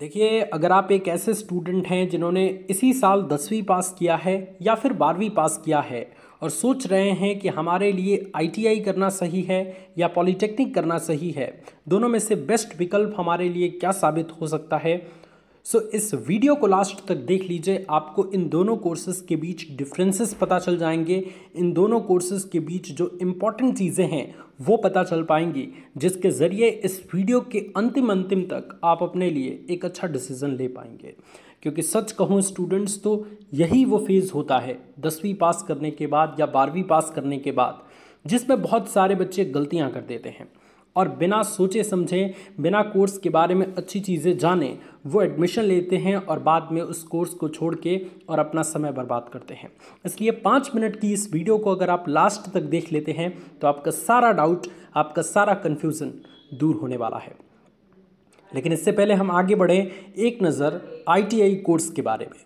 देखिए अगर आप एक ऐसे स्टूडेंट हैं जिन्होंने इसी साल दसवीं पास किया है या फिर बारहवीं पास किया है और सोच रहे हैं कि हमारे लिए आईटीआई करना सही है या पॉलिटेक्निक करना सही है दोनों में से बेस्ट विकल्प हमारे लिए क्या साबित हो सकता है सो so, इस वीडियो को लास्ट तक देख लीजिए आपको इन दोनों कोर्सेज़ के बीच डिफरेंसेस पता चल जाएंगे इन दोनों कोर्सेज़ के बीच जो इम्पॉर्टेंट चीज़ें हैं वो पता चल पाएंगी जिसके ज़रिए इस वीडियो के अंतिम अंतिम तक आप अपने लिए एक अच्छा डिसीज़न ले पाएंगे क्योंकि सच कहूँ स्टूडेंट्स तो यही वो फेज़ होता है दसवीं पास करने के बाद या बारहवीं पास करने के बाद जिसमें बहुत सारे बच्चे गलतियाँ कर देते हैं और बिना सोचे समझे बिना कोर्स के बारे में अच्छी चीज़ें जाने वो एडमिशन लेते हैं और बाद में उस कोर्स को छोड़ के और अपना समय बर्बाद करते हैं इसलिए पाँच मिनट की इस वीडियो को अगर आप लास्ट तक देख लेते हैं तो आपका सारा डाउट आपका सारा कन्फ्यूज़न दूर होने वाला है लेकिन इससे पहले हम आगे बढ़ें एक नज़र आईटीआई कोर्स के बारे में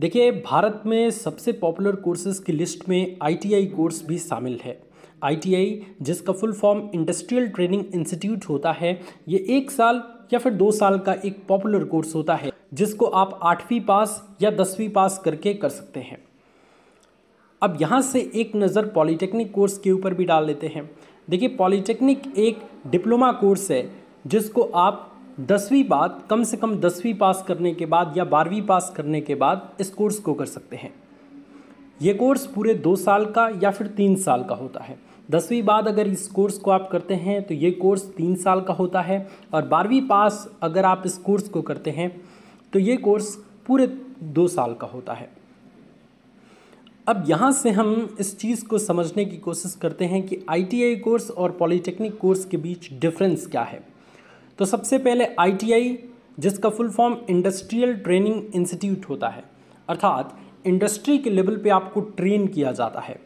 देखिए भारत में सबसे पॉपुलर कोर्सेज़ की लिस्ट में आईटीआई कोर्स भी शामिल है आईटीआई जिसका full form industrial training institute होता है ये एक साल या फिर दो साल का एक पॉपुलर कोर्स होता है जिसको आप आठवीं पास या दसवीं पास करके कर सकते हैं अब यहाँ से एक नज़र पॉलीटेक्निक कोर्स के ऊपर भी डाल लेते हैं देखिए पॉलीटेक्निक एक डिप्लोमा कोर्स है जिसको आप दसवीं बाद कम से कम दसवीं पास करने के बाद या बारहवीं पास करने के बाद इस कोर्स को कर सकते हैं ये कोर्स पूरे दो साल का या फिर तीन साल का होता है दसवीं बाद अगर इस कोर्स को आप करते हैं तो ये कोर्स तीन साल का होता है और बारहवीं पास अगर आप इस कोर्स को करते हैं तो ये कोर्स पूरे दो साल का होता है अब यहाँ से हम इस चीज़ को समझने की कोशिश करते हैं कि आईटीआई कोर्स और पॉलीटेक्निक कोर्स के बीच डिफरेंस क्या है तो सबसे पहले आईटीआई जिसका full form industrial training institute होता है अर्थात इंडस्ट्री के लेवल पे आपको ट्रेन किया जाता है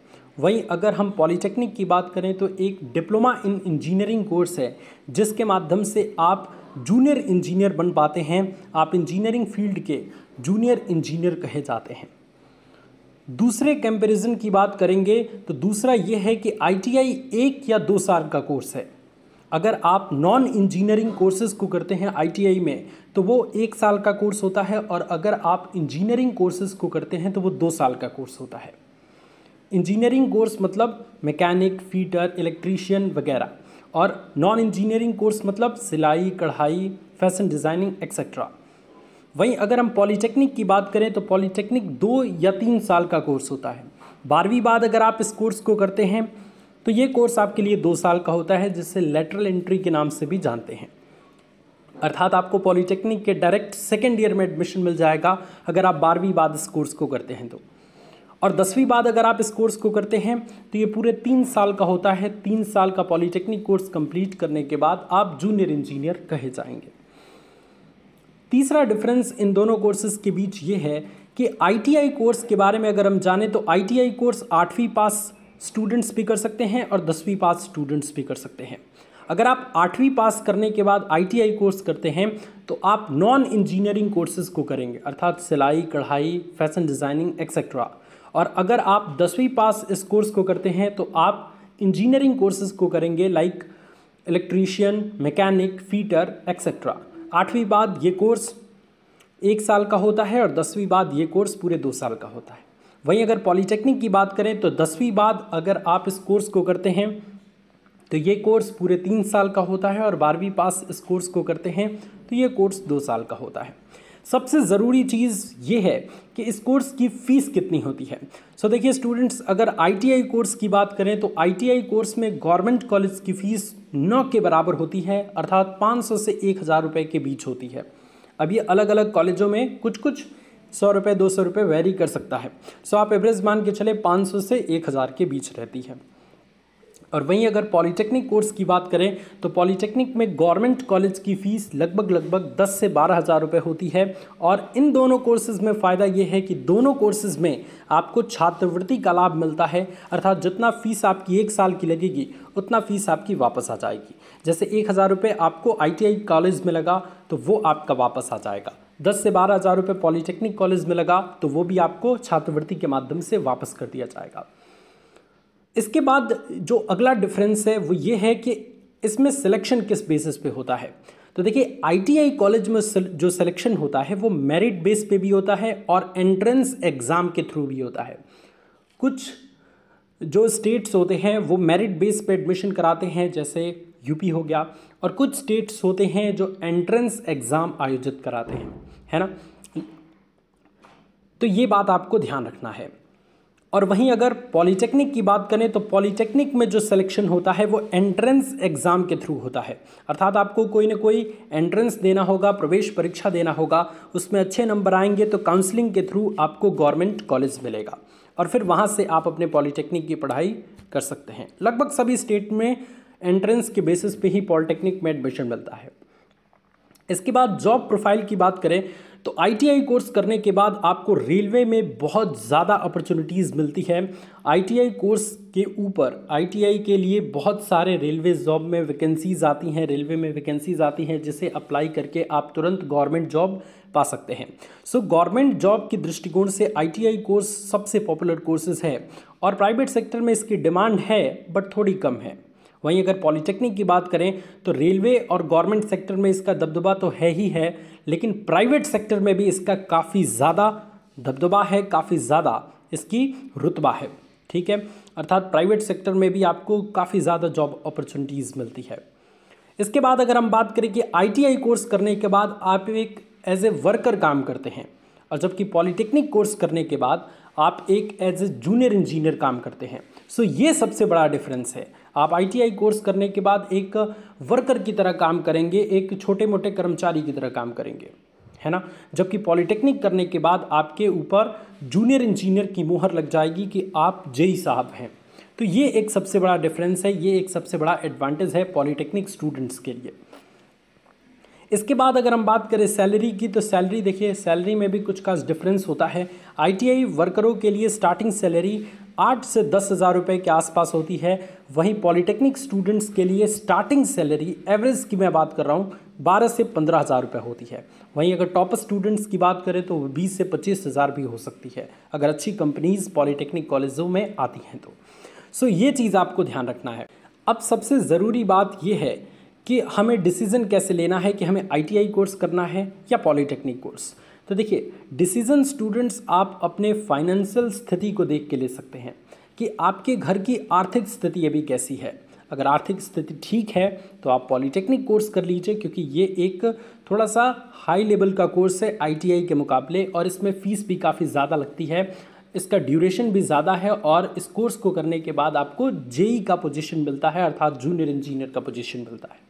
वहीं अगर हम पॉलिटेक्निक की बात करें तो एक डिप्लोमा इन इंजीनियरिंग कोर्स है जिसके माध्यम से आप जूनियर इंजीनियर बन पाते हैं आप इंजीनियरिंग फील्ड के जूनियर इंजीनियर कहे जाते हैं दूसरे कंपैरिजन की बात करेंगे तो दूसरा ये है कि आईटीआई एक या दो साल का कोर्स है अगर आप नॉन इंजीनियरिंग कोर्सेज़ को करते हैं आईटीआई में तो वो एक साल का कोर्स होता है और अगर आप इंजीनियरिंग कोर्सेज़ को करते हैं तो वो दो साल का कोर्स होता है इंजीनियरिंग कोर्स मतलब मैकेनिक फीटर इलेक्ट्रीशियन वगैरह और नॉन इंजीनियरिंग कोर्स मतलब सिलाई कढ़ाई फैशन डिज़ाइनिंग एक्सेट्रा वहीं अगर हम पॉलीटेक्निक की बात करें तो पॉलीटेक्निक दो या तीन साल का कोर्स होता है बारहवीं बाद अगर आप इस कोर्स को करते हैं तो ये कोर्स आपके लिए दो साल का होता है जिसे लेटरल एंट्री के नाम से भी जानते हैं अर्थात आपको पॉलीटेक्निक के डायरेक्ट सेकेंड ईयर में एडमिशन मिल जाएगा अगर आप बारहवीं बाद इस कोर्स को करते हैं तो और दसवीं बाद अगर आप इस कोर्स को करते हैं तो ये पूरे तीन साल का होता है तीन साल का पॉलीटेक्निक कोर्स कंप्लीट करने के बाद आप जूनियर इंजीनियर कहे जाएंगे तीसरा डिफरेंस इन दोनों कोर्सेज के बीच ये है कि आईटीआई कोर्स के बारे में अगर हम जाने तो आईटीआई कोर्स आठवीं पास स्टूडेंट्स भी कर सकते हैं और दसवीं पास स्टूडेंट्स भी कर सकते हैं अगर आप आठवीं पास करने के बाद आईटीआई कोर्स करते हैं तो आप नॉन इंजीनियरिंग कोर्सेज़ को करेंगे अर्थात सिलाई कढ़ाई फैशन डिज़ाइनिंग एक्सेट्रा और अगर आप दसवीं पास इस कोर्स को करते हैं तो आप इंजीनियरिंग कोर्सेज़ को करेंगे like electrician mechanic fitter etcetera आठवीं बाद ये कोर्स एक साल का होता है और दसवीं बाद ये कोर्स पूरे दो साल का होता है वहीं अगर पॉलीटेक्निक की बात करें तो दसवीं बाद अगर आप इस कोर्स को करते हैं तो ये कोर्स पूरे तीन साल का होता है और बारहवीं पास इस कोर्स को करते हैं तो ये कोर्स दो साल का होता है सबसे ज़रूरी चीज़ ये है कि इस कोर्स की फ़ीस कितनी होती है सो so, देखिए स्टूडेंट्स अगर आईटीआई कोर्स की बात करें तो आईटीआई कोर्स में गवर्नमेंट कॉलेज की फ़ीस नौ के बराबर होती है अर्थात 500 से एक हज़ार रुपये के बीच होती है अब ये अलग अलग कॉलेजों में कुछ कुछ सौ रुपये दो सौ रुपये वेरी कर सकता है सो आप एवरेज मान के चले पाँच सौ से एक हज़ार के बीच रहती है और वहीं अगर पॉलिटेक्निक कोर्स की बात करें तो पॉलिटेक्निक में गवर्नमेंट कॉलेज की फ़ीस लगभग लगभग दस से बारह हज़ार रुपये होती है और इन दोनों कोर्सेज़ में फ़ायदा ये है कि दोनों कोर्सेज़ में आपको छात्रवृत्ति का लाभ मिलता है अर्थात जितना फ़ीस आपकी एक साल की लगेगी उतना फ़ीस आपकी वापस आ जाएगी जैसे एक हज़ार रुपये आपको आई कॉलेज में लगा तो वो आपका वापस आ जाएगा दस से बारह हज़ार रुपये पॉलीटेक्निक कॉलेज में लगा तो वो भी आपको छात्रवृत्ति के माध्यम से वापस कर दिया जाएगा इसके बाद जो अगला डिफरेंस है वो ये है कि इसमें सिलेक्शन किस बेसिस पे होता है तो देखिए आईटीआई कॉलेज में जो सिलेक्शन होता है वो मेरिट बेस पे भी होता है और एंट्रेंस एग्ज़ाम के थ्रू भी होता है कुछ जो स्टेट्स होते हैं वो मेरिट बेस पे एडमिशन कराते हैं जैसे यूपी हो गया और कुछ स्टेट्स होते हैं जो एंट्रेंस एग्ज़ाम आयोजित कराते हैं है ना तो ये बात आपको ध्यान रखना है और वहीं अगर पॉलीटेक्निक की बात करें तो पॉलीटेक्निक में जो सिलेक्शन होता है वो एंट्रेंस एग्ज़ाम के थ्रू होता है अर्थात आपको कोई ना कोई एंट्रेंस देना होगा प्रवेश परीक्षा देना होगा उसमें अच्छे नंबर आएंगे तो काउंसलिंग के थ्रू आपको गवर्नमेंट कॉलेज मिलेगा और फिर वहाँ से आप अपने पॉलीटेक्निक की पढ़ाई कर सकते हैं लगभग सभी स्टेट में एंट्रेंस के बेसिस पे ही पॉलिटेक्निक में एडमिशन मिलता है इसके बाद जॉब प्रोफाइल की बात करें तो आईटीआई कोर्स करने के बाद आपको रेलवे में बहुत ज़्यादा अपॉर्चुनिटीज़ मिलती है आईटीआई कोर्स के ऊपर आईटीआई के लिए बहुत सारे रेलवे जॉब में वैकेंसीज आती हैं रेलवे में वैकेंसीज आती हैं जिसे अप्लाई करके आप तुरंत गवर्नमेंट जॉब पा सकते हैं सो गवर्नमेंट जॉब के दृष्टिकोण से आई कोर्स सबसे पॉपुलर कोर्सेज है और प्राइवेट सेक्टर में इसकी डिमांड है बट थोड़ी कम है वहीं अगर पॉलिटेक्निक की बात करें तो रेलवे और गवर्नमेंट सेक्टर में इसका दबदबा तो है ही है लेकिन प्राइवेट सेक्टर में भी इसका काफ़ी ज़्यादा दबदबा है काफ़ी ज़्यादा इसकी रुतबा है ठीक है अर्थात प्राइवेट सेक्टर में भी आपको काफ़ी ज़्यादा जॉब अपॉर्चुनिटीज़ मिलती है इसके बाद अगर हम बात करें कि आईटीआई कोर्स करने के बाद आप एक एज ए वर्कर काम करते हैं और जबकि पॉलिटेक्निक कोर्स करने के बाद आप एक एज ए जूनियर इंजीनियर काम करते हैं सो ये सबसे बड़ा डिफरेंस है आप आईटीआई कोर्स करने के बाद एक वर्कर की तरह काम करेंगे एक छोटे मोटे कर्मचारी की तरह काम करेंगे है ना जबकि पॉलिटेक्निक करने के बाद आपके ऊपर जूनियर इंजीनियर की मोहर लग जाएगी कि आप जेई e साहब हैं तो ये एक सबसे बड़ा डिफरेंस है ये एक सबसे बड़ा एडवांटेज है पॉलिटेक्निक स्टूडेंट्स के लिए इसके बाद अगर हम बात करें सैलरी की तो सैलरी देखिए सैलरी में भी कुछ खास डिफरेंस होता है आईटीआई वर्करों के लिए स्टार्टिंग सैलरी आठ से दस हज़ार रुपये के आसपास होती है वहीं पॉलिटेक्निक स्टूडेंट्स के लिए स्टार्टिंग सैलरी एवरेज की मैं बात कर रहा हूँ बारह से पंद्रह हज़ार रुपये होती है वहीं अगर टॉपर स्टूडेंट्स की बात करें तो बीस से पच्चीस हज़ार भी हो सकती है अगर अच्छी कंपनीज़ पॉलिटेक्निक कॉलेजों में आती हैं तो सो ये चीज़ आपको ध्यान रखना है अब सबसे ज़रूरी बात यह है कि हमें डिसीज़न कैसे लेना है कि हमें आईटीआई कोर्स करना है या पॉलिटेक्निक कोर्स तो देखिए डिसीजन स्टूडेंट्स आप अपने फाइनेंशियल स्थिति को देख के ले सकते हैं कि आपके घर की आर्थिक स्थिति अभी कैसी है अगर आर्थिक स्थिति ठीक है तो आप पॉलिटेक्निक कोर्स कर लीजिए क्योंकि ये एक थोड़ा सा हाई लेवल का कोर्स है आईटीआई के मुकाबले और इसमें फ़ीस भी काफ़ी ज़्यादा लगती है इसका ड्यूरेशन भी ज़्यादा है और इस कोर्स को करने के बाद आपको जेई e e का पोजीशन मिलता है अर्थात जूनियर इंजीनियर का पोजीशन मिलता है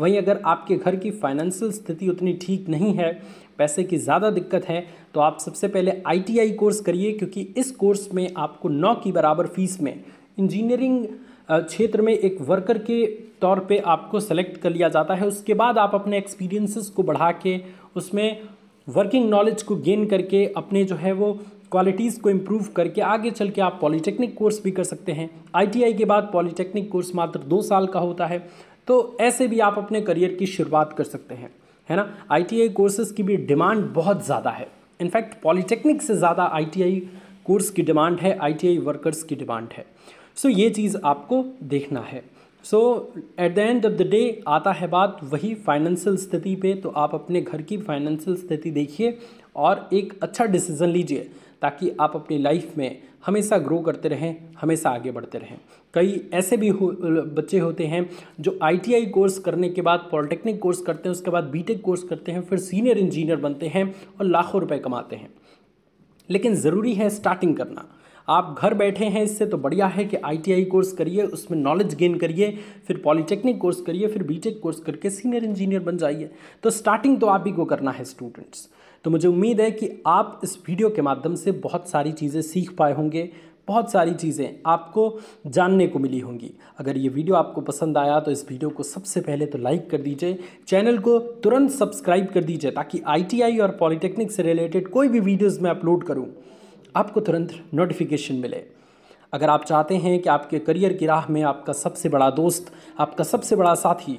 वहीं अगर आपके घर की फाइनेंशियल स्थिति उतनी ठीक नहीं है पैसे की ज़्यादा दिक्कत है तो आप सबसे पहले आईटीआई कोर्स करिए क्योंकि इस कोर्स में आपको नौ की बराबर फीस में इंजीनियरिंग क्षेत्र में एक वर्कर के तौर पे आपको सेलेक्ट कर लिया जाता है उसके बाद आप अपने एक्सपीरियंसेस को बढ़ा के उसमें वर्किंग नॉलेज को गेन करके अपने जो है वो क्वालिटीज़ को इम्प्रूव करके आगे चल के आप पॉलीटेक्निक कोर्स भी कर सकते हैं आईटीआई के बाद पॉलीटेक्निक कोर्स मात्र दो साल का होता है तो ऐसे भी आप अपने करियर की शुरुआत कर सकते हैं है ना आई कोर्सेज़ की भी डिमांड बहुत ज़्यादा है इनफैक्ट पॉलीटेक्निक से ज़्यादा आई कोर्स की डिमांड है आई वर्कर्स की डिमांड है सो so, ये चीज़ आपको देखना है so at the end of the day आता है बात वही फाइनेंशियल स्थिति पे तो आप अपने घर की फाइनेंशियल स्थिति देखिए और एक अच्छा डिसीज़न लीजिए ताकि आप अपनी लाइफ में हमेशा ग्रो करते रहें हमेशा आगे बढ़ते रहें कई ऐसे भी हो, बच्चे होते हैं जो आईटीआई कोर्स करने के बाद पॉलिटेक्निक कोर्स करते हैं उसके बाद बीटेक कोर्स करते हैं फिर सीनियर इंजीनियर बनते हैं और लाखों रुपए कमाते हैं लेकिन ज़रूरी है स्टार्टिंग करना आप घर बैठे हैं इससे तो बढ़िया है कि आईटीआई कोर्स करिए उसमें नॉलेज गेन करिए फिर पॉलिटेक्निक कोर्स करिए फिर बीटेक कोर्स करके सीनियर इंजीनियर बन जाइए तो स्टार्टिंग तो आप ही को करना है स्टूडेंट्स तो मुझे उम्मीद है कि आप इस वीडियो के माध्यम से बहुत सारी चीज़ें सीख पाए होंगे बहुत सारी चीज़ें आपको जानने को मिली होंगी अगर ये वीडियो आपको पसंद आया तो इस वीडियो को सबसे पहले तो लाइक कर दीजिए चैनल को तुरंत सब्सक्राइब कर दीजिए ताकि आईटीआई और पॉलिटेक्निक से रिलेटेड कोई भी वीडियोस मैं अपलोड करूं आपको तुरंत नोटिफिकेशन मिले अगर आप चाहते हैं कि आपके करियर की राह में आपका सबसे बड़ा दोस्त आपका सबसे बड़ा साथी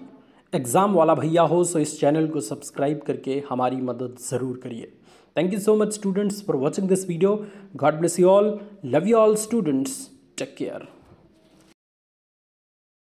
एग्ज़ाम वाला भैया हो सो इस चैनल को सब्सक्राइब करके हमारी मदद ज़रूर करिए thank you so much students for watching this video God bless you all love you all students take care